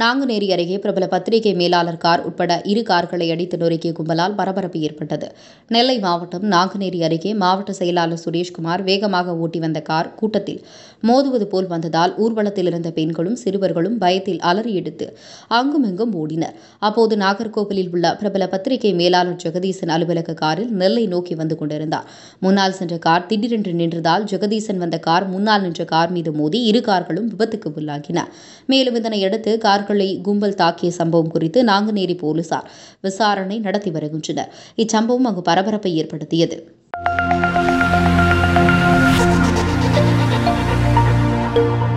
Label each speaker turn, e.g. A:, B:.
A: நாங்குநேரி அருகே பிரபல பத்திரிகை மேலாளர் கார் உட்பட இரு கார்களை அடித்து நொறுக்கிய கும்பலால் பரபரப்பு ஏற்பட்டது நெல்லை மாவட்டம் நாங்குநேரி அருகே மாவட்ட செயலாளர் சுரேஷ்குமார் வேகமாக ஓட்டி வந்த கார் கூட்டத்தில் மோதுவது போல் வந்ததால் ஊர்வலத்தில் இருந்த பெண்களும் சிறுவர்களும் பயத்தில் அலறி எடுத்து அங்குமெங்கும் ஓடினர் அப்போது நாகர்கோவிலில் உள்ள பிரபல பத்திரிகை மேலாளர் ஜெகதீசன் அலுவலக காரில் நெல்லை நோக்கி வந்து கொண்டிருந்தார் முன்னால் சென்ற கார் திடீரென்று நின்றதால் ஜெகதீசன் வந்த கார் முன்னால் நின்ற கார் மீது மோதி இரு கார்களும் விபத்துக்கு உள்ளாகின மேலும் இதனையடுத்து கார் கார்களை கும்பல் தாக்கிய சம்பவம் குறித்து நாங்குநேரி போலீசார் விசாரணை நடத்தி வருகின்றனர் இச்சம்பவம் அங்கு பரபரப்பை ஏற்படுத்தியது thank you